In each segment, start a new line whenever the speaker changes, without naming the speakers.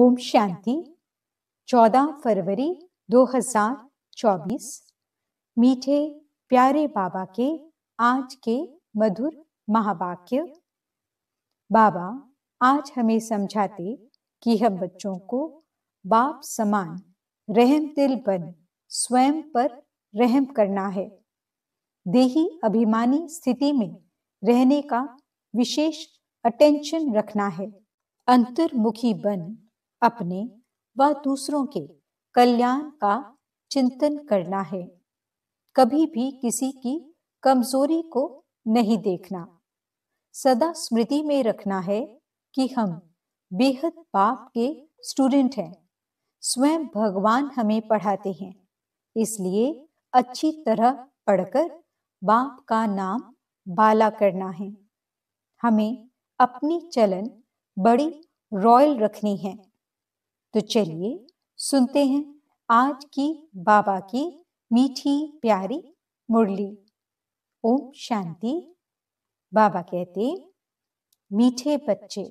ओम शांति 14 फरवरी 2024 मीठे प्यारे बाबा के आज के मधुर महावाक्य बाबा आज हमें समझाते कि हम बच्चों को बाप समान रहम दिल बन स्वयं पर रहम करना है देही अभिमानी स्थिति में रहने का विशेष अटेंशन रखना है अंतर्मुखी बन अपने व दूसरों के कल्याण का चिंतन करना है कभी भी किसी की कमजोरी को नहीं देखना सदा स्मृति में रखना है कि हम बेहद पाप के स्टूडेंट हैं स्वयं भगवान हमें पढ़ाते हैं इसलिए अच्छी तरह पढ़कर बाप का नाम बाला करना है हमें अपनी चलन बड़ी रॉयल रखनी है तो चलिए सुनते हैं आज की बाबा की मीठी प्यारी मुरली ओम शांति बाबा कहते मीठे बच्चे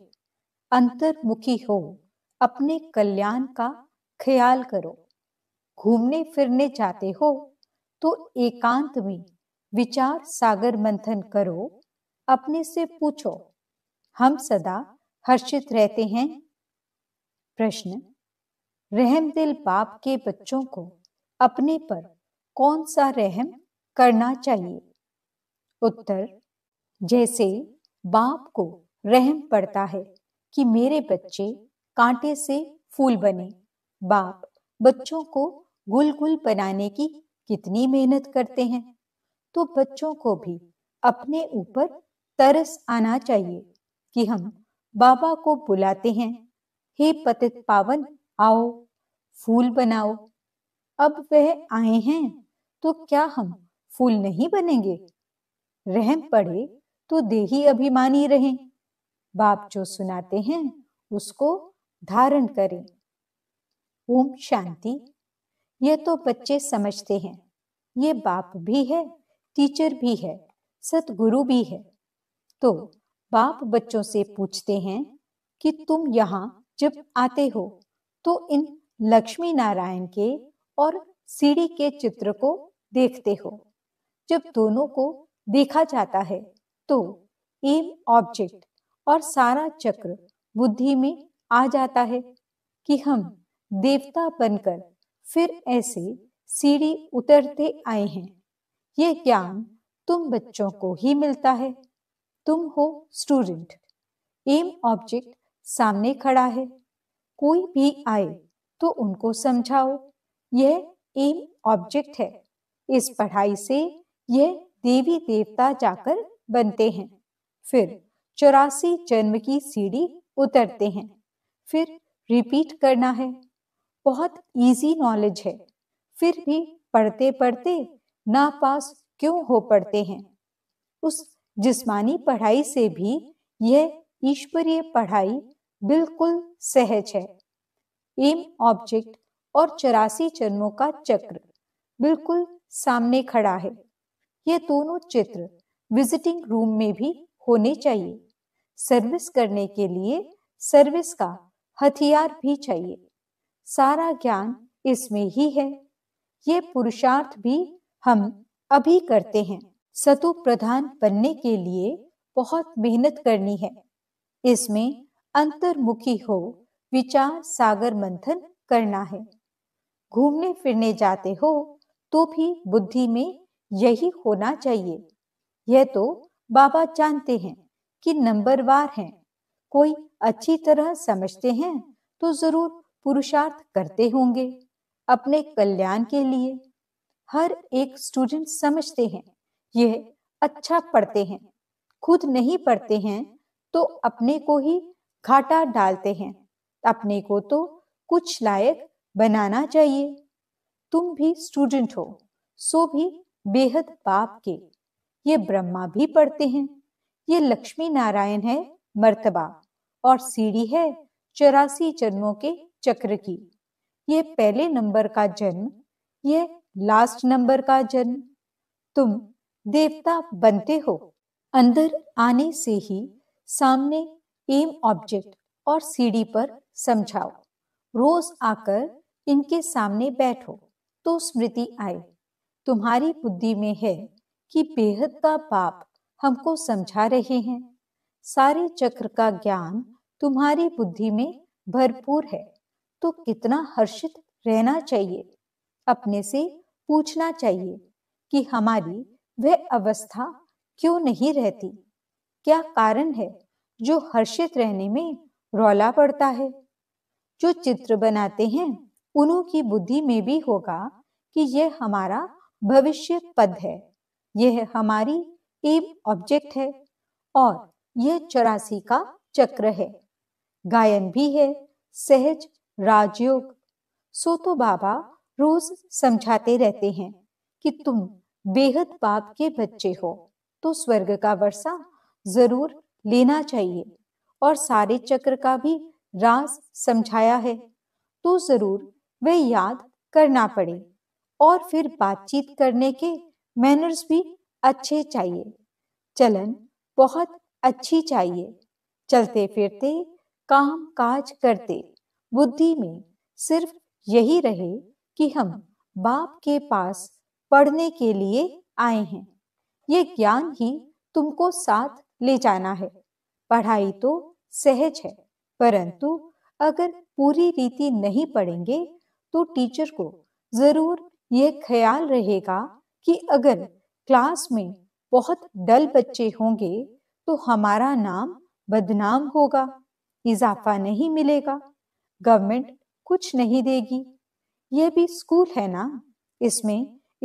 अंतर्मुखी हो अपने कल्याण का ख्याल करो घूमने फिरने जाते हो तो एकांत में विचार सागर मंथन करो अपने से पूछो हम सदा हर्षित रहते हैं प्रश्न रहम दिल बाप के बच्चों को अपने पर कौन सा रहम करना चाहिए उत्तर जैसे बाप को रहम पड़ता है कि मेरे बच्चे कांटे से फूल बने बाप बच्चों को गुल गुल बनाने की कितनी मेहनत करते हैं तो बच्चों को भी अपने ऊपर तरस आना चाहिए कि हम बाबा को बुलाते हैं हे पतित पावन आओ फूल बनाओ अब वह आए हैं तो क्या हम फूल नहीं बनेंगे रहम पड़े तो देही अभिमानी रहे बाप जो सुनाते हैं उसको धारण करें ओम शांति यह तो बच्चे समझते हैं ये बाप भी है टीचर भी है सतगुरु भी है तो बाप बच्चों से पूछते हैं कि तुम यहाँ जब आते हो तो इन लक्ष्मी नारायण के और सीढ़ी के चित्र को देखते हो जब दोनों को देखा जाता है तो एम ऑब्जेक्ट और सारा चक्र बुद्धि में आ जाता है कि हम देवता बनकर फिर ऐसे सीढ़ी उतरते आए हैं ये ज्ञान तुम बच्चों को ही मिलता है तुम हो स्टूडेंट एम ऑब्जेक्ट सामने खड़ा है कोई भी आए तो उनको समझाओ यह एम ऑब्जेक्ट है इस पढ़ाई से यह देवी देवता जाकर बनते हैं फिर चौरासी जन्म की सीढ़ी उतरते हैं फिर रिपीट करना है बहुत इजी नॉलेज है फिर भी पढ़ते पढ़ते ना पास क्यों हो पड़ते हैं उस जिस्मानी पढ़ाई से भी यह ईश्वरीय पढ़ाई बिल्कुल सहज है एम ऑब्जेक्ट और चौरासी चरणों का चक्र बिल्कुल सामने खड़ा है यह दोनों चित्र विजिटिंग रूम में भी होने चाहिए सर्विस करने के लिए सर्विस का हथियार भी चाहिए सारा ज्ञान इसमें ही है ये पुरुषार्थ भी हम अभी करते हैं सतु प्रधान बनने के लिए बहुत मेहनत करनी है इसमें अंतर्मुखी हो विचार सागर मंथन करना है घूमने फिरने जाते हो तो भी बुद्धि में यही होना चाहिए यह तो बाबा जानते हैं कि नंबरवार हैं कोई अच्छी तरह समझते हैं तो जरूर पुरुषार्थ करते होंगे अपने कल्याण के लिए हर एक स्टूडेंट समझते हैं यह अच्छा पढ़ते हैं खुद नहीं पढ़ते हैं तो अपने को ही घाटा डालते हैं अपने को तो कुछ लायक बनाना चाहिए तुम भी स्टूडेंट हो सो भी बेहद बाप के ये ब्रह्मा भी पढ़ते हैं ये लक्ष्मी नारायण है मर्तबा और सीढ़ी है चौरासी जन्मों के चक्र की ये पहले नंबर का जन्म ये लास्ट नंबर का जन्म तुम देवता बनते हो अंदर आने से ही सामने एम ऑब्जेक्ट और सीडी पर समझाओ रोज आकर इनके सामने बैठो तो स्मृति आए तुम्हारी बुद्धि में है कि बेहद का पाप हमको समझा रहे हैं सारे चक्र का ज्ञान तुम्हारी बुद्धि में भरपूर है तो कितना हर्षित रहना चाहिए अपने से पूछना चाहिए कि हमारी वह अवस्था क्यों नहीं रहती क्या कारण है जो हर्षित रहने में रौला पड़ता है जो चित्र बनाते हैं उन्हों की बुद्धि में भी होगा कि यह हमारा भविष्य पद है यह हमारी एम ऑब्जेक्ट है और यह चौरासी का चक्र है गायन भी है सहज राजयोग सो तो बाबा रोज समझाते रहते हैं कि तुम बेहद पाप के बच्चे हो तो स्वर्ग का वर्षा जरूर लेना चाहिए और सारे चक्र का भी राज समझाया है तो जरूर वह याद करना पड़े और फिर बातचीत करने के मैनर्स भी अच्छे चाहिए चलन बहुत अच्छी चाहिए चलते फिरते काम काज करते बुद्धि में सिर्फ यही रहे कि हम बाप के पास पढ़ने के लिए आए हैं ये ज्ञान ही तुमको साथ ले जाना है पढ़ाई तो सहज है परंतु अगर पूरी रीति नहीं पढ़ेंगे तो टीचर को जरूर यह ख्याल रहेगा कि अगर क्लास में बहुत डल बच्चे होंगे तो हमारा नाम बदनाम होगा इजाफा नहीं मिलेगा गवर्नमेंट कुछ नहीं देगी यह भी स्कूल है ना इसमें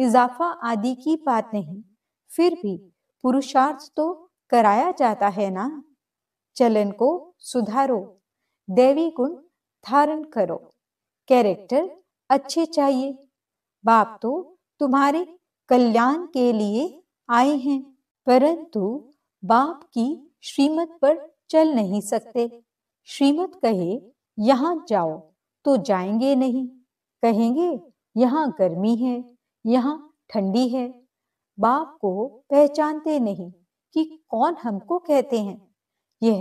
इजाफा आदि की बात नहीं फिर भी पुरुषार्थ तो कराया जाता है ना चलन को सुधारो देवी गुण धारण करो कैरेक्टर अच्छे चाहिए बाप तो तुम्हारे कल्याण के लिए आए हैं परंतु बाप की श्रीमत पर चल नहीं सकते श्रीमत कहे यहाँ जाओ तो जाएंगे नहीं कहेंगे यहाँ गर्मी है यहाँ ठंडी है बाप को पहचानते नहीं कि कौन हमको कहते हैं यह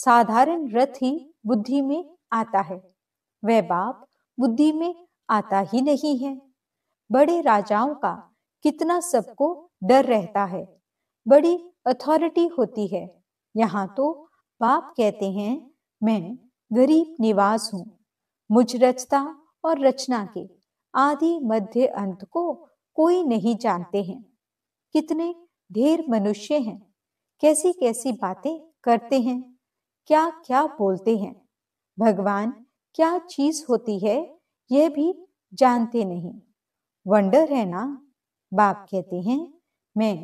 साधारण रथ ही बुद्धि में आता है वह बाप बुद्धि में आता ही नहीं है बड़े राजाओं का कितना सबको डर रहता है बड़ी अथॉरिटी होती है यहाँ तो बाप कहते हैं मैं गरीब निवास हूँ मुझ रचता और रचना के आदि मध्य अंत को कोई नहीं जानते हैं कितने ढेर मनुष्य हैं कैसी कैसी बातें करते हैं क्या क्या बोलते हैं भगवान क्या चीज होती है यह भी जानते नहीं वंडर है ना बाप कहते हैं मैं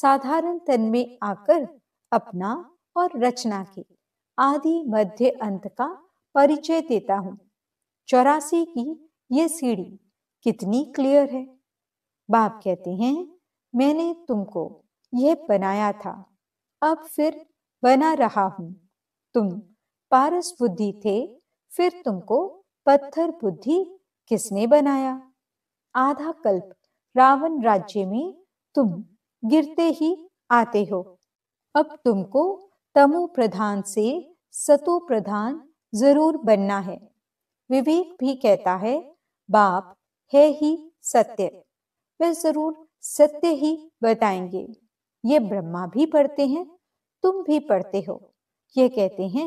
साधारण तन में आकर अपना और रचना के आदि मध्य अंत का परिचय देता हूँ चौरासी की ये सीढ़ी कितनी क्लियर है बाप कहते हैं मैंने तुमको यह बनाया था अब फिर बना रहा हूं तुम पारस बुद्धि थे फिर तुमको पत्थर बुद्धि किसने बनाया आधा कल्प रावण राज्य में तुम गिरते ही आते हो अब तुमको तमो प्रधान से सतो प्रधान जरूर बनना है विवेक भी कहता है बाप है ही सत्य वह जरूर सत्य ही बताएंगे ये ब्रह्मा भी पढ़ते हैं तुम भी पढ़ते हो ये कहते हैं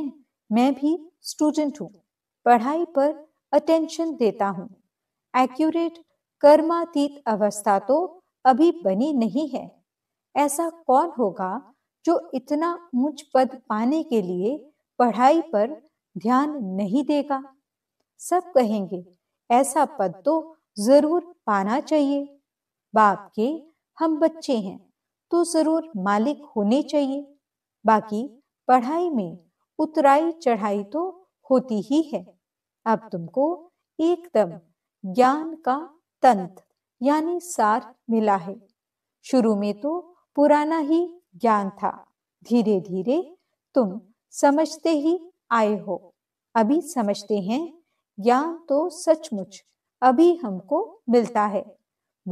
मैं भी स्टूडेंट हूँ पढ़ाई पर अटेंशन देता हूँ एक्यूरेट कर्मातीत अवस्था तो अभी बनी नहीं है ऐसा कौन होगा जो इतना ऊंच पद पाने के लिए पढ़ाई पर ध्यान नहीं देगा सब कहेंगे ऐसा पद तो जरूर पाना चाहिए बाप के हम बच्चे हैं तो ज़रूर मालिक होने चाहिए बाकी पढ़ाई में उतराई चढ़ाई तो होती ही है अब तुमको एकदम ज्ञान का तंत्र यानी सार मिला है शुरू में तो पुराना ही ज्ञान था धीरे धीरे तुम समझते ही आए हो अभी समझते हैं ज्ञान तो सचमुच अभी हमको मिलता है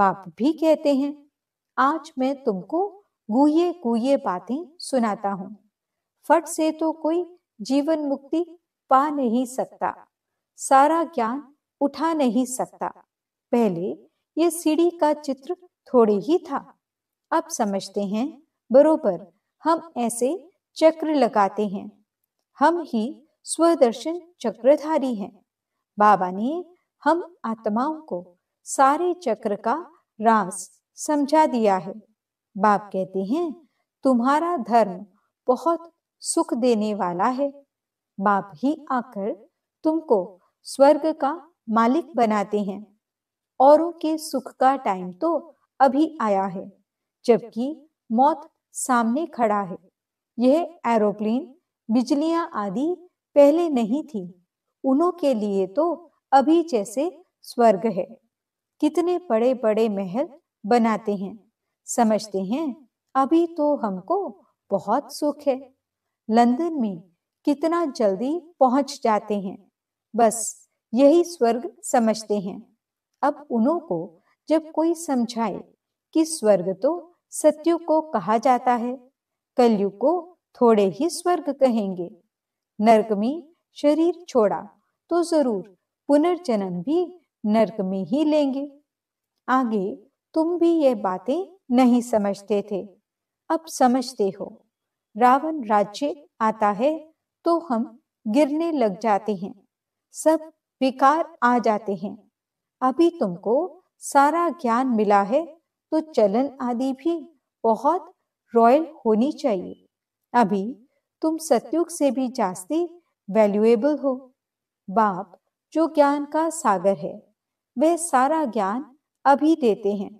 बाप भी कहते हैं आज मैं तुमको गुहे गुहे बातें सुनाता हूँ फट से तो कोई जीवन मुक्ति पा नहीं सकता सारा ज्ञान उठा नहीं सकता पहले ये सीढ़ी का चित्र थोड़े ही था अब समझते हैं बरोबर हम ऐसे चक्र लगाते हैं हम ही स्वदर्शन चक्रधारी हैं बाबा ने हम आत्माओं को सारे चक्र का रास समझा दिया है बाप कहते हैं तुम्हारा धर्म बहुत सुख देने वाला है बाप ही आकर तुमको स्वर्ग का मालिक बनाते हैं औरों के सुख का टाइम तो अभी आया है जबकि मौत सामने खड़ा है यह एरोप्लेन बिजलियां आदि पहले नहीं थी उनों के लिए तो अभी जैसे स्वर्ग है कितने बड़े बड़े महल बनाते हैं समझते हैं अभी तो हमको बहुत सुख है लंदन में कितना जल्दी पहुंच जाते हैं बस यही स्वर्ग समझते हैं अब उन्हों को जब कोई समझाए कि स्वर्ग तो सत्यु को कहा जाता है कलयुग को थोड़े ही स्वर्ग कहेंगे नरक में शरीर छोड़ा तो जरूर पुनर्जन्म भी नरक में ही लेंगे आगे तुम भी ये बातें नहीं समझते थे अब समझते हो रावण राज्य आता है तो हम गिरने लग जाते हैं सब विकार आ जाते हैं अभी तुमको सारा ज्ञान मिला है तो चलन आदि भी बहुत रॉयल होनी चाहिए अभी तुम सत्युग से भी जास्ती वैल्यूएबल हो बाप जो ज्ञान का सागर है वह सारा ज्ञान अभी देते हैं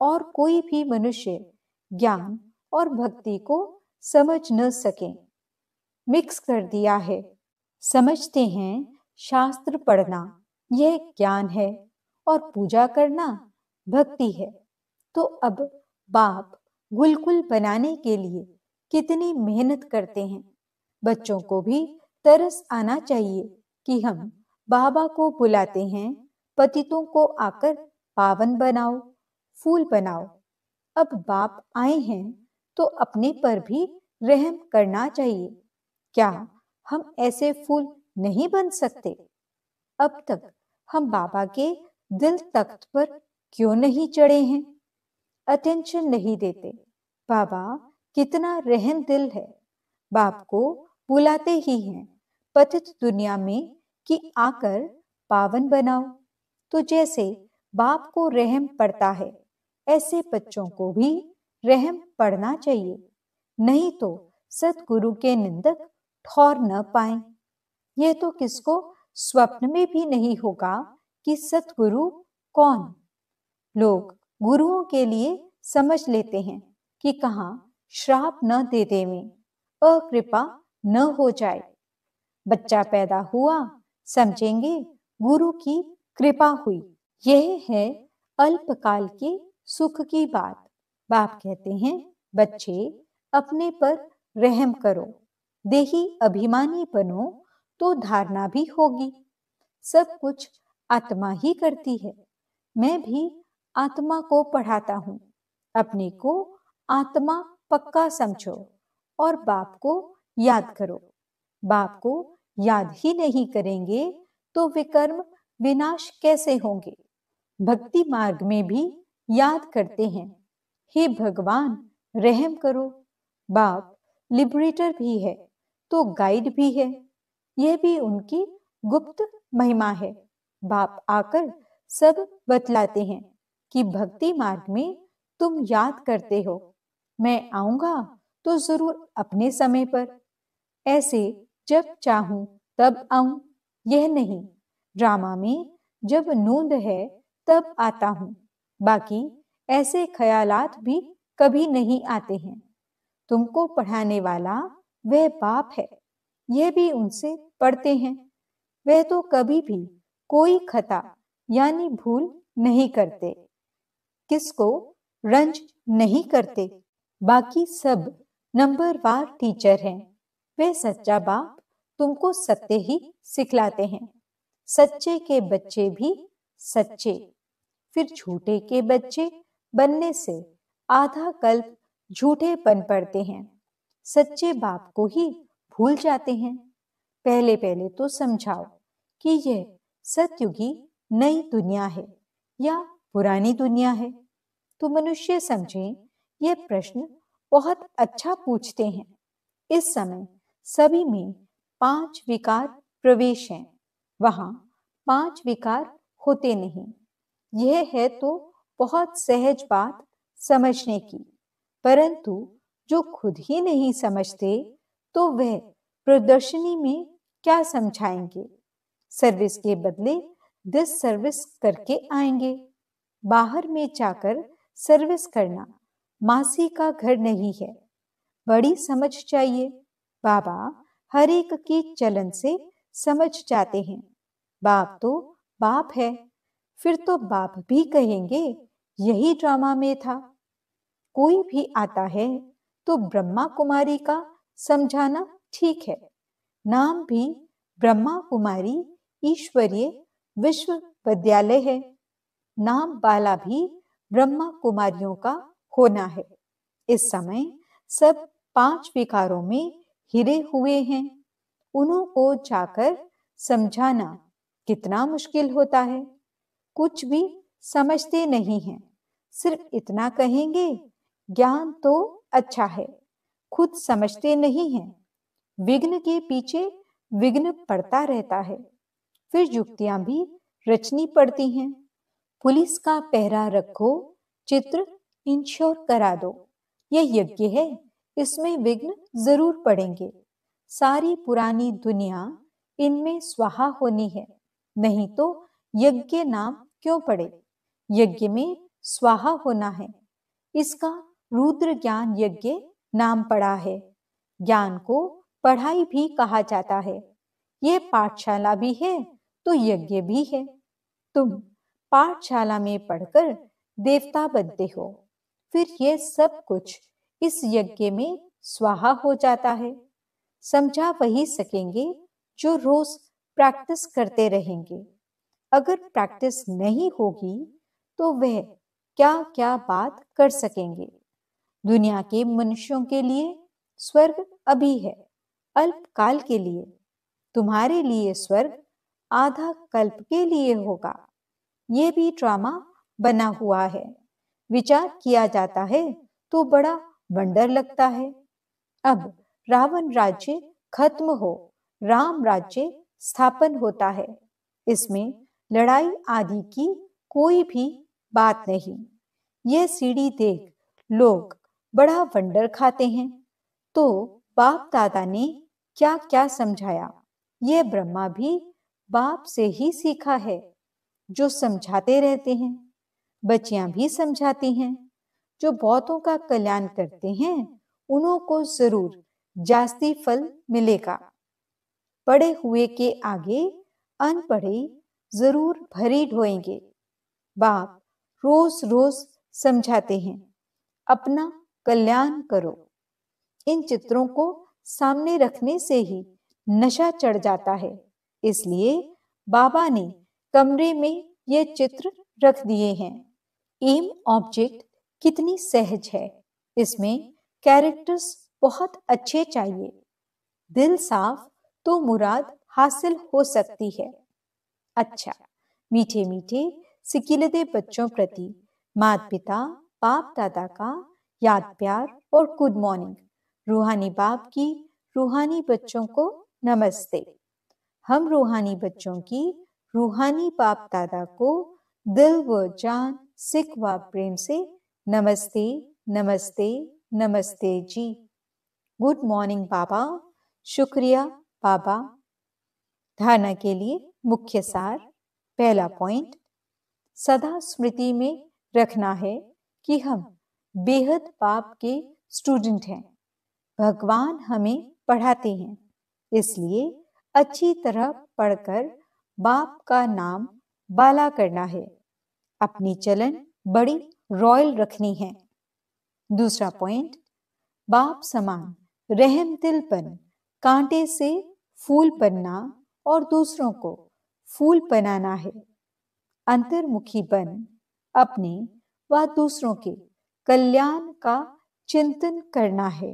और कोई भी मनुष्य ज्ञान और भक्ति को समझ न सके मिक्स कर दिया है समझते हैं शास्त्र पढ़ना यह ज्ञान है और पूजा करना भक्ति है तो अब बाप गुलकुल बनाने के लिए कितनी मेहनत करते हैं बच्चों को भी तरस आना चाहिए कि हम बाबा को बुलाते हैं पतितों को आकर पावन बनाओ फूल बनाओ अब बाप आए हैं तो अपने पर भी रहम करना चाहिए क्या हम ऐसे फूल नहीं बन सकते अब तक हम बाबा के दिल तख्त पर क्यों नहीं चढ़े हैं अटेंशन नहीं देते बाबा कितना रहम दिल है बाप को बुलाते ही हैं पतित दुनिया में कि आकर पावन बनाओ तो जैसे बाप को रहम पड़ता है ऐसे बच्चों को भी रहम पढ़ना चाहिए नहीं तो सतगुरु के निंदक ठौर न पाए यह तो किसको स्वप्न में भी नहीं होगा कि सतगुरु कौन लोग गुरुओं के लिए समझ लेते हैं कि कहा श्राप न दे देवे अकृपा न हो जाए बच्चा पैदा हुआ समझेंगे गुरु की कृपा हुई यह है अल्पकाल की सुख की बात बाप कहते हैं बच्चे अपने पर रहम करो देही अभिमानी बनो तो धारणा भी होगी सब कुछ आत्मा ही करती है मैं भी आत्मा को पढ़ाता हूँ अपने को आत्मा पक्का समझो और बाप को याद करो बाप को याद ही नहीं करेंगे तो विकर्म विनाश कैसे होंगे भक्ति मार्ग में भी याद करते हैं हे भगवान रहम करो बाप लिबरेटर भी है तो गाइड भी है यह भी उनकी गुप्त महिमा है बाप आकर सब बतलाते हैं कि भक्ति मार्ग में तुम याद करते हो मैं आऊंगा तो जरूर अपने समय पर ऐसे जब चाहूं तब आऊं यह नहीं ड्रामा में जब नूंद है तब आता हूं बाकी ऐसे ख्यालात भी कभी नहीं आते हैं तुमको पढ़ाने वाला वह बाप है यह भी उनसे पढ़ते हैं वह तो कभी भी कोई खता यानी भूल नहीं करते किसको रंज नहीं करते बाकी सब नंबर वार टीचर हैं वे सच्चा बाप तुमको सत्य ही सिखलाते हैं सच्चे के बच्चे भी सच्चे फिर झूठे के बच्चे बनने से आधा कल्प झूठे बन पड़ते हैं सच्चे बाप को ही भूल जाते हैं पहले पहले तो समझाओ कि यह सतयुगी नई दुनिया है या पुरानी दुनिया है तो मनुष्य समझे यह प्रश्न बहुत अच्छा पूछते हैं इस समय सभी में पांच विकार प्रवेश हैं वहां पांच विकार होते नहीं यह है तो बहुत सहज बात समझने की परंतु जो खुद ही नहीं समझते तो वह प्रदर्शनी में क्या समझाएंगे सर्विस के बदले दिस सर्विस करके आएंगे बाहर में जाकर सर्विस करना मासी का घर नहीं है बड़ी समझ चाहिए बाबा हर एक की चलन से समझ जाते हैं बाप तो बाप है फिर तो बाप भी कहेंगे यही ड्रामा में था कोई भी आता है तो ब्रह्मा कुमारी का समझाना ठीक है नाम भी ब्रह्मा कुमारी ईश्वरीय विश्वविद्यालय है नाम बाला भी ब्रह्मा कुमारियों का होना है इस समय सब पांच विकारों में हिरे हुए हैं उन्हों को जाकर समझाना कितना मुश्किल होता है कुछ भी समझते नहीं हैं सिर्फ इतना कहेंगे ज्ञान तो अच्छा है खुद समझते नहीं हैं विघ्न के पीछे विघ्न पड़ता रहता है फिर युक्तियां भी रचनी पड़ती हैं पुलिस का पहरा रखो चित्र इंश्योर करा दो यह यज्ञ है इसमें विघ्न जरूर पड़ेंगे सारी पुरानी दुनिया इनमें स्वाहा होनी है नहीं तो यज्ञ नाम क्यों पड़े यज्ञ में स्वाहा होना है इसका रुद्र ज्ञान यज्ञ नाम पड़ा है ज्ञान को पढ़ाई भी कहा जाता है यह पाठशाला भी है तो यज्ञ भी है तुम पाठशाला में पढ़कर देवता बनते हो फिर यह सब कुछ इस यज्ञ में स्वाहा हो जाता है समझा वही सकेंगे जो रोज प्रैक्टिस करते रहेंगे अगर प्रैक्टिस नहीं होगी तो वह क्या क्या बात कर सकेंगे दुनिया के मनुष्यों के लिए स्वर्ग अभी है अल्पकाल के लिए तुम्हारे लिए स्वर्ग आधा कल्प के लिए होगा ये भी ड्रामा बना हुआ है विचार किया जाता है तो बड़ा वंडर लगता है अब रावण राज्य खत्म हो राम राज्य स्थापन होता है इसमें लड़ाई आदि की कोई भी बात नहीं यह सीढ़ी देख लोग बड़ा वंडर खाते हैं तो बाप दादा ने क्या क्या समझाया यह ब्रह्मा भी बाप से ही सीखा है जो समझाते रहते हैं बच्चियां भी समझाती हैं जो बहुतों का कल्याण करते हैं उन्हों को जरूर जास्ती फल मिलेगा पढ़े हुए के आगे अनपढ़े जरूर भरी ढोएंगे बाप रोज रोज समझाते हैं अपना कल्याण करो इन चित्रों को सामने रखने से ही नशा चढ़ जाता है इसलिए बाबा ने कमरे में ये चित्र रख दिए हैं एम ऑब्जेक्ट कितनी सहज है इसमें कैरेक्टर्स बहुत अच्छे चाहिए दिल साफ तो मुराद हासिल हो सकती है अच्छा मीठे मीठे सिकिलते बच्चों प्रति मात पिता बाप दादा का याद प्यार और गुड मॉर्निंग रूहानी बाप की रूहानी बच्चों को नमस्ते हम रूहानी बच्चों की रूहानी बाप दादा को दिल व जान सिख व प्रेम से नमस्ते नमस्ते नमस्ते जी गुड मॉर्निंग बाबा शुक्रिया बाबा धारणा के लिए मुख्य सार पहला पॉइंट सदा स्मृति में रखना है कि हम बेहद पाप के स्टूडेंट हैं भगवान हमें पढ़ाते हैं इसलिए अच्छी तरह पढ़कर बाप का नाम बाला करना है अपनी चलन बड़ी रॉयल रखनी है दूसरा पॉइंट बाप समान रहम तिलपन कांटे से फूल पन्ना और दूसरों को फूल बनाना है अंतर्मुखी बन अपने व दूसरों के कल्याण का चिंतन करना है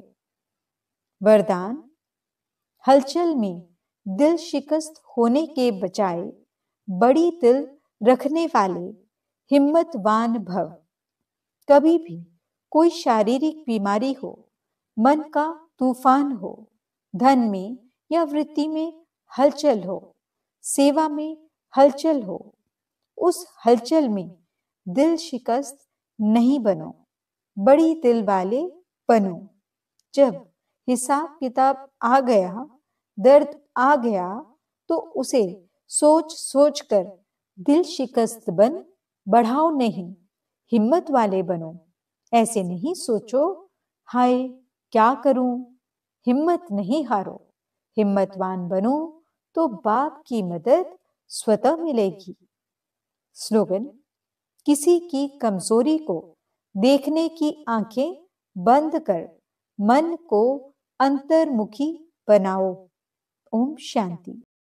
वरदान हलचल में दिल शिकस्त होने के बजाय बड़ी दिल रखने वाले हिम्मतवान भव कभी भी कोई शारीरिक बीमारी हो मन का तूफान हो धन में या वृत्ति में हलचल हो सेवा में हलचल हो उस हलचल में दिल शिकस्त नहीं बनो बड़ी दिल वाले बनो जब हिसाब किताब आ गया दर्द आ गया तो उसे सोच सोच कर दिल शिकस्त बन बढ़ाओ नहीं हिम्मत वाले बनो ऐसे नहीं सोचो हाय क्या करूं हिम्मत नहीं हारो हिम्मतवान बनो तो बाप की मदद स्वतः मिलेगी स्लोगन किसी की कमजोरी को देखने की आंखें बंद कर मन को अंतर्मुखी बनाओ ओम शांति